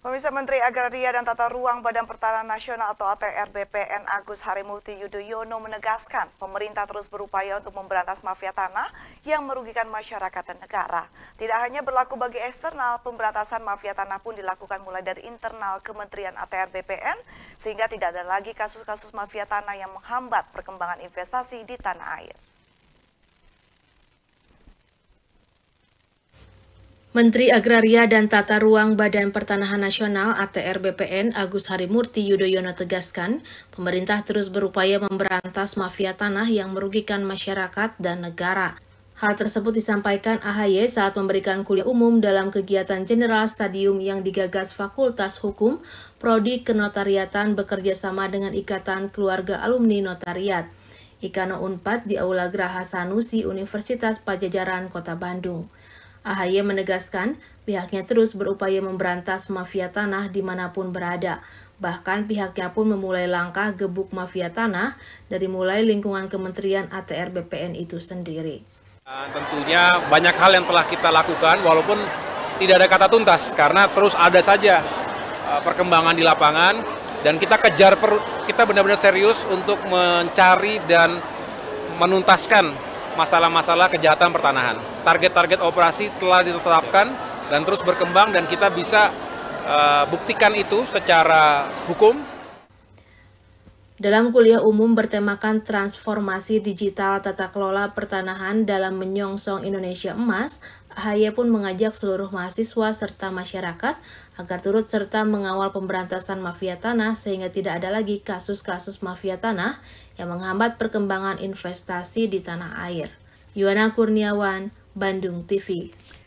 Pemirsa Menteri Agraria dan Tata Ruang Badan Pertanahan Nasional atau ATR BPN Agus Harimurti Yudhoyono menegaskan pemerintah terus berupaya untuk memberantas mafia tanah yang merugikan masyarakat dan negara. Tidak hanya berlaku bagi eksternal, pemberantasan mafia tanah pun dilakukan mulai dari internal Kementerian ATR BPN sehingga tidak ada lagi kasus-kasus mafia tanah yang menghambat perkembangan investasi di tanah air. Menteri Agraria dan Tata Ruang Badan Pertanahan Nasional ATR BPN Agus Harimurti Yudhoyono tegaskan, pemerintah terus berupaya memberantas mafia tanah yang merugikan masyarakat dan negara. Hal tersebut disampaikan AHY saat memberikan kuliah umum dalam kegiatan General Stadium yang digagas Fakultas Hukum, Prodi Kenotariatan bekerjasama dengan Ikatan Keluarga Alumni Notariat, Ikano Unpad di Aula Graha Sanusi Universitas Pajajaran Kota Bandung. AHY menegaskan pihaknya terus berupaya memberantas mafia tanah dimanapun berada. Bahkan pihaknya pun memulai langkah gebuk mafia tanah dari mulai lingkungan Kementerian ATR BPN itu sendiri. Tentunya banyak hal yang telah kita lakukan walaupun tidak ada kata tuntas karena terus ada saja uh, perkembangan di lapangan dan kita kejar per, kita benar-benar serius untuk mencari dan menuntaskan masalah-masalah kejahatan pertanahan. Target-target operasi telah ditetapkan dan terus berkembang dan kita bisa uh, buktikan itu secara hukum dalam kuliah umum bertemakan transformasi digital tata kelola pertanahan dalam menyongsong Indonesia Emas, Haye pun mengajak seluruh mahasiswa serta masyarakat agar turut serta mengawal pemberantasan mafia tanah sehingga tidak ada lagi kasus-kasus mafia tanah yang menghambat perkembangan investasi di tanah air. Yuana Kurniawan, Bandung TV.